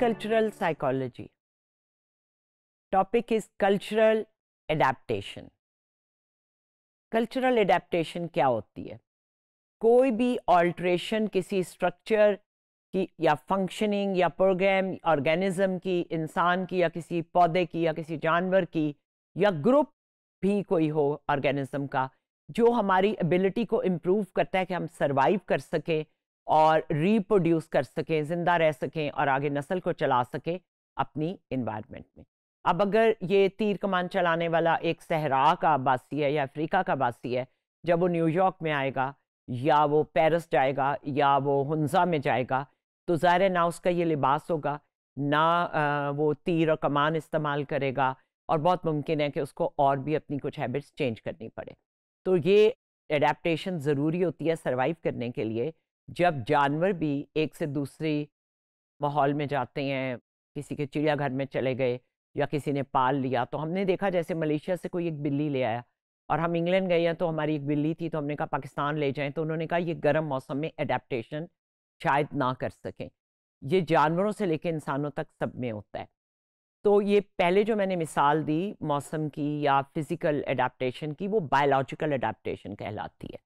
Cultural psychology topic is cultural adaptation. Cultural adaptation क्या होती है कोई भी ऑल्ट्रेशन किसी स्ट्रक्चर की या फंक्शनिंग या प्रोग्राम ऑर्गेनिज्म की इंसान की या किसी पौधे की या किसी जानवर की या ग्रुप भी कोई हो ऑर्गेनिज्म का जो हमारी एबिलिटी को इम्प्रूव करता है कि हम सर्वाइव कर सकें और रिप्रोड्यूस कर सकें ज़िंदा रह सकें और आगे नस्ल को चला सकें अपनी इन्वायरमेंट में अब अगर ये तीर कमान चलाने वाला एक सहरा का बासी है या अफ्रीका का बासी है जब वो न्यूयॉर्क में आएगा या वो पेरिस जाएगा या वो हंजा में जाएगा तो ज़ाहिर ना उसका ये लिबास होगा ना आ, वो तीर और कमान इस्तेमाल करेगा और बहुत मुमकिन है कि उसको और भी अपनी कुछ हैबिट्स चेंज करनी पड़े तो ये एडेप्टेशन ज़रूरी होती है सर्वाइव करने के लिए जब जानवर भी एक से दूसरे माहौल में जाते हैं किसी के चिड़ियाघर में चले गए या किसी ने पाल लिया तो हमने देखा जैसे मलेशिया से कोई एक बिल्ली ले आया और हम इंग्लैंड गए हैं तो हमारी एक बिल्ली थी तो हमने कहा पाकिस्तान ले जाएं तो उन्होंने कहा ये गर्म मौसम में अडेप्टन शायद ना कर सकें ये जानवरों से लेकर इंसानों तक सब में होता है तो ये पहले जो मैंने मिसाल दी मौसम की या फिज़िकल एडाप्टेशन की वो बायोलॉजिकल एडाप्टेशन कहलाती है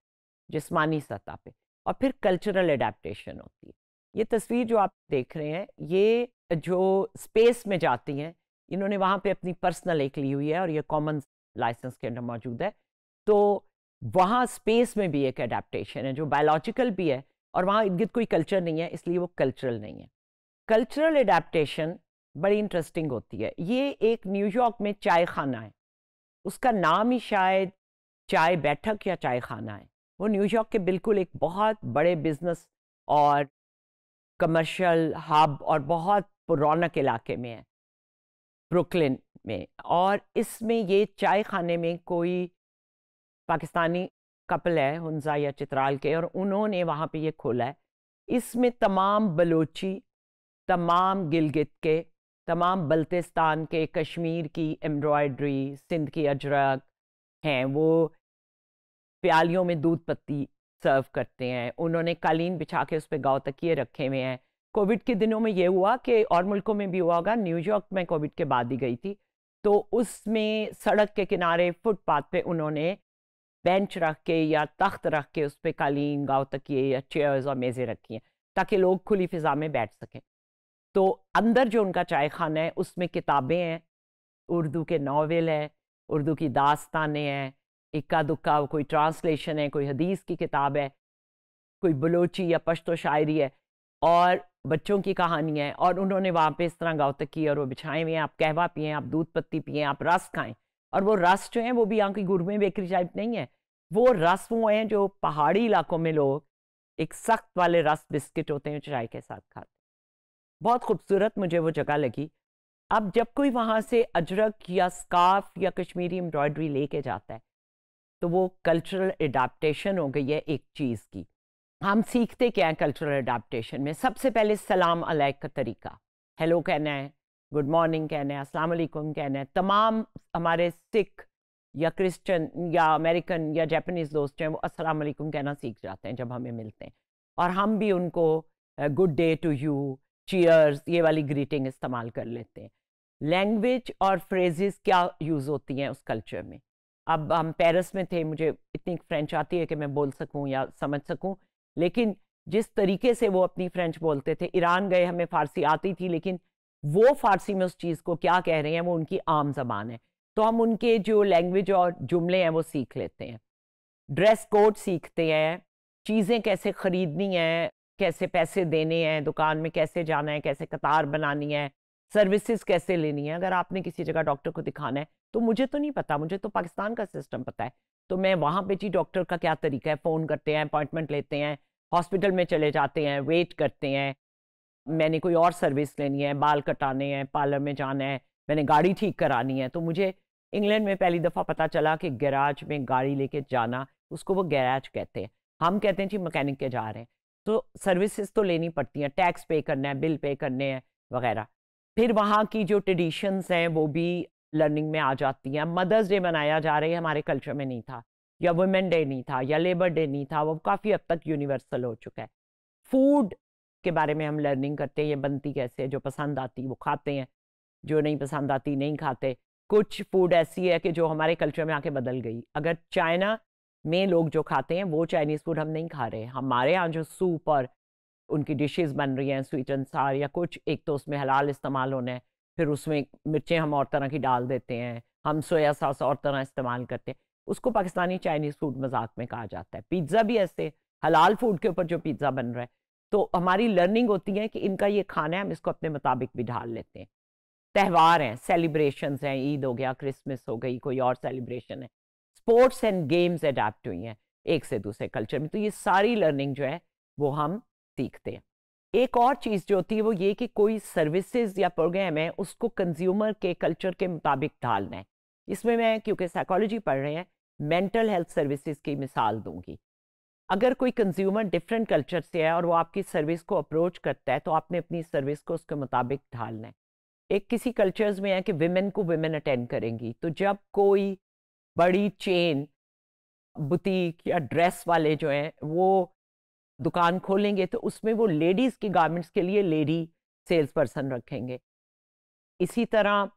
जिसमानी सतह पर और फिर कल्चरल एडेप्टेशन होती है ये तस्वीर जो आप देख रहे हैं ये जो स्पेस में जाती हैं इन्होंने वहाँ पे अपनी पर्सनल एक ली हुई है और ये कॉमन लाइसेंस के अंदर मौजूद है तो वहाँ स्पेस में भी एक अडेप्टेशन है जो बायोलॉजिकल भी है और वहाँ इर्द कोई कल्चर नहीं है इसलिए वो कल्चरल नहीं है कल्चरल एडेप्टेशन बड़ी इंटरेस्टिंग होती है ये एक न्यूयॉर्क में चाय खाना है उसका नाम ही शायद चाय बैठक या चाय खाना है वो न्यूयॉर्क के बिल्कुल एक बहुत बड़े बिजनेस और कमर्शियल हब और बहुत रौनक इलाके में है ब्रुकलिन में और इसमें ये चाय खाने में कोई पाकिस्तानी कपल है हंजा या चित्राल के और उन्होंने वहाँ पे ये खोला है इसमें तमाम बलोची तमाम गिलगित के तमाम बल्तिस्तान के कश्मीर की एम्ब्रॉयड्री सिंध की अजरक हैं वो प्यालियों में दूध पत्ती सर्व करते हैं उन्होंने कालीन बिछा के उस पर गाँव तकिए रखे हुए हैं कोविड के दिनों में ये हुआ कि और मुल्कों में भी हुआ होगा न्यूयॉर्क में कोविड के बाद ही गई थी तो उसमें सड़क के किनारे फुटपाथ पे उन्होंने बेंच रख के या तख्त रख के उस पर कालीन गाँव तकिए या चेयर्स और मेज़ें रखी हैं ताकि लोग खुली फिज़ा में बैठ सकें तो अंदर जो उनका चाय खाना है उसमें किताबें हैं उर्दू के नावल हैं उर्दू की दास्तानें हैं इक्का दुक्का कोई ट्रांसलेशन है कोई हदीस की किताब है कोई बलोची या पश्तो शायरी है और बच्चों की कहानी है और उन्होंने वहाँ पे इस तरह गाँव तक की और वो बिछाए हुए हैं आप कहवा पिए आप दूध पत्ती पिए आप रस खाएं और वो रस जो है वो भी यहाँ की गुरमे बेकरी टाइप नहीं है वो रस वो हैं जो पहाड़ी इलाकों में लोग एक सख्त वाले रस बिस्किट होते हैं चाय के साथ खाते बहुत खूबसूरत मुझे वो जगह लगी अब जब कोई वहाँ से अजरक या स्काफ या कश्मीरी एम्ब्रॉयडरी लेके जाता है तो वो कल्चरल अडाप्टशन हो गई है एक चीज़ की हम सीखते क्या हैं कल्चरल अडाप्टशन में सबसे पहले सलाम अलैक का तरीका हेलो कहना है गुड मॉर्निंग कहना है अस्सलाम वालेकुम कहना है तमाम हमारे सिख या क्रिश्चियन या अमेरिकन या जापानीज़ दोस्त हैं वो अस्सलाम वालेकुम कहना सीख जाते हैं जब हमें मिलते हैं और हम भी उनको good day to you cheers ये वाली ग्रीटिंग इस्तेमाल कर लेते हैं लैंग्वेज और फ्रेजेस क्या यूज़ होती हैं उस कल्चर में अब हम पेरिस में थे मुझे इतनी फ्रेंच आती है कि मैं बोल सकूं या समझ सकूं लेकिन जिस तरीके से वो अपनी फ्रेंच बोलते थे ईरान गए हमें फारसी आती थी लेकिन वो फारसी में उस चीज़ को क्या कह रहे हैं वो उनकी आम जबान है तो हम उनके जो लैंग्वेज और जुमले हैं वो सीख लेते हैं ड्रेस कोड सीखते हैं चीज़ें कैसे ख़रीदनी है कैसे पैसे देने हैं दुकान में कैसे जाना है कैसे कतार बनानी है सर्विसेज कैसे लेनी है अगर आपने किसी जगह डॉक्टर को दिखाना है तो मुझे तो नहीं पता मुझे तो पाकिस्तान का सिस्टम पता है तो मैं वहाँ पे जी डॉक्टर का क्या तरीका है फ़ोन करते हैं अपॉइंटमेंट लेते हैं हॉस्पिटल में चले जाते हैं वेट करते हैं मैंने कोई और सर्विस लेनी है बाल कटाने हैं पार्लर में जाना है मैंने गाड़ी ठीक करानी है तो मुझे इंग्लैंड में पहली दफ़ा पता चला कि गैराज में गाड़ी लेके जाना उसको वो गैराज कहते हैं हम कहते हैं जी मकैनिक के जा रहे हैं तो सर्विसेज तो लेनी पड़ती हैं टैक्स पे करना है बिल पे करने हैं वगैरह फिर वहाँ की जो ट्रेडिशंस हैं वो भी लर्निंग में आ जाती हैं मदर्स डे मनाया जा रहा है हमारे कल्चर में नहीं था या वुमेन डे नहीं था या लेबर डे नहीं था वो काफ़ी हद तक यूनिवर्सल हो चुका है फूड के बारे में हम लर्निंग करते हैं ये बनती कैसे है जो पसंद आती वो खाते हैं जो नहीं पसंद आती नहीं खाते कुछ फूड ऐसी है कि जो हमारे कल्चर में आके बदल गई अगर चाइना में लोग जो खाते हैं वो चाइनीज़ फूड हम नहीं खा रहे हमारे यहाँ जो सूप और उनकी डिशेस बन रही हैं स्वीट सार या कुछ एक तो उसमें हलाल इस्तेमाल होना है फिर उसमें मिर्चें हम और तरह की डाल देते हैं हम सोया सॉस और तरह इस्तेमाल करते हैं उसको पाकिस्तानी चाइनीज़ फूड मजाक में कहा जाता है पिज़्ज़ा भी ऐसे हलाल फूड के ऊपर जो पिज़्ज़ा बन रहा है तो हमारी लर्निंग होती है कि इनका ये खाना है हम इसको अपने मुताबिक भी ढाल लेते हैं त्यौहार हैं सेलिब्रेशन हैं ईद हो गया क्रिसमस हो गई कोई और सेलिब्रेशन है स्पोर्ट्स एंड गेम्स अडेप्ट हुई हैं एक से दूसरे कल्चर में तो ये सारी लर्निंग जो है वो हम सीखते हैं एक और चीज़ जो होती है वो ये कि कोई सर्विसेज या प्रोग्राम है उसको कंज्यूमर के कल्चर के मुताबिक ढालना है इसमें मैं क्योंकि साइकोलॉजी पढ़ रहे हैं मेंटल हेल्थ सर्विसेज की मिसाल दूंगी अगर कोई कंज्यूमर डिफरेंट कल्चर से है और वो आपकी सर्विस को अप्रोच करता है तो आपने अपनी सर्विस को उसके मुताबिक ढालना है एक किसी कल्चर्स में है कि विमेन को वेमेन अटेंड करेंगी तो जब कोई बड़ी चेन बुटीक या ड्रेस वाले जो हैं वो दुकान खोलेंगे तो उसमें वो लेडीज़ की गारमेंट्स के लिए लेडी सेल्स पर्सन रखेंगे इसी तरह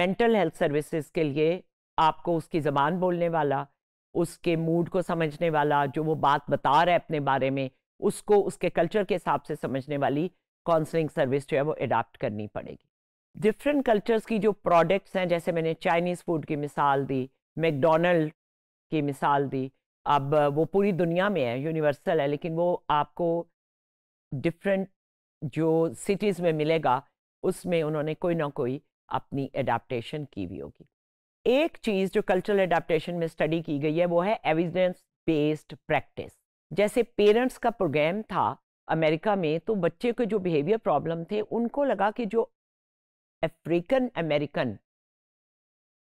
मेंटल हेल्थ सर्विसेज के लिए आपको उसकी ज़बान बोलने वाला उसके मूड को समझने वाला जो वो बात बता रहा है अपने बारे में उसको उसके कल्चर के हिसाब से समझने वाली काउंसलिंग सर्विस जो है वो अडाप्ट करनी पड़ेगी डिफरेंट कल्चर्स की जो प्रोडक्ट्स हैं जैसे मैंने चाइनीज़ फूड की मिसाल दी मैकडोनल्ड की मिसाल दी अब वो पूरी दुनिया में है यूनिवर्सल है लेकिन वो आपको डिफरेंट जो सिटीज़ में मिलेगा उसमें उन्होंने कोई ना कोई अपनी एडाप्टेशन की भी होगी एक चीज़ जो कल्चरल एडाप्टेशन में स्टडी की गई है वो है एविडेंस बेस्ड प्रैक्टिस जैसे पेरेंट्स का प्रोग्राम था अमेरिका में तो बच्चे के जो बिहेवियर प्रॉब्लम थे उनको लगा कि जो अफ्रीकन अमेरिकन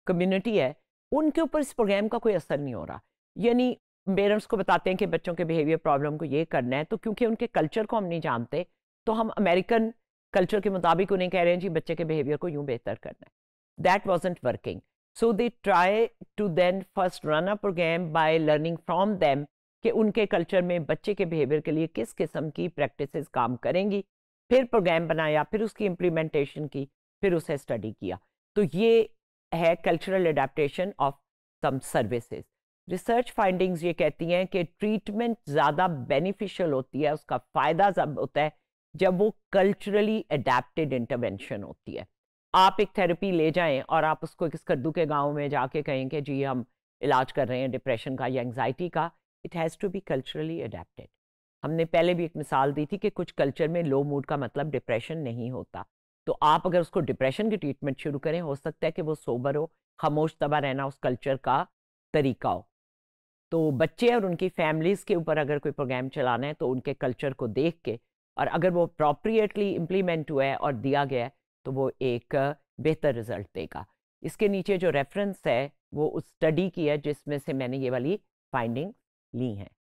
कम्युनिटी है उनके ऊपर इस प्रोग्राम का कोई असर नहीं हो रहा यानी पेरेंट्स को बताते हैं कि बच्चों के बिहेवियर प्रॉब्लम को ये करना है तो क्योंकि उनके कल्चर को हम नहीं जानते तो हम अमेरिकन कल्चर के मुताबिक उन्हें कह रहे हैं जी बच्चे के बिहेवियर को यूँ बेहतर करना है that wasn't working so they try to then first run a program by learning from them कि उनके कल्चर में बच्चे के बिहेवियर के लिए किस किस्म की प्रैक्टिसेस काम करेंगी फिर प्रोग्राम बनाया फिर उसकी इम्प्लीमेंटेशन की फिर उसे स्टडी किया तो ये है cultural adaptation of some services research findings ये कहती हैं कि ट्रीटमेंट ज़्यादा बेनिफिशियल होती है उसका फ़ायदा जब होता है जब वो कल्चरली अडेप्टेड इंटरवेंशन होती है आप एक थेरेपी ले जाएं और आप उसको किस कद्दू के गांव में जाके कहें कि जी हम इलाज कर रहे हैं डिप्रेशन का या एंगजाइटी का it has to be culturally adapted हमने पहले भी एक मिसाल दी थी कि कुछ कल्चर में लो मूड का मतलब डिप्रेशन नहीं होता तो आप अगर उसको डिप्रेशन की ट्रीटमेंट शुरू करें हो सकता है कि वो सोबर हो खामोश तबा रहना उस कल्चर का तरीका हो तो बच्चे और उनकी फैमिलीज़ के ऊपर अगर कोई प्रोग्राम चलाना है तो उनके कल्चर को देख के और अगर वो अप्रोप्रिएटली इम्प्लीमेंट हुआ है और दिया गया है तो वो एक बेहतर रिजल्ट देगा इसके नीचे जो रेफरेंस है वो उस स्टडी की है जिसमें से मैंने ये वाली फाइंडिंग ली हैं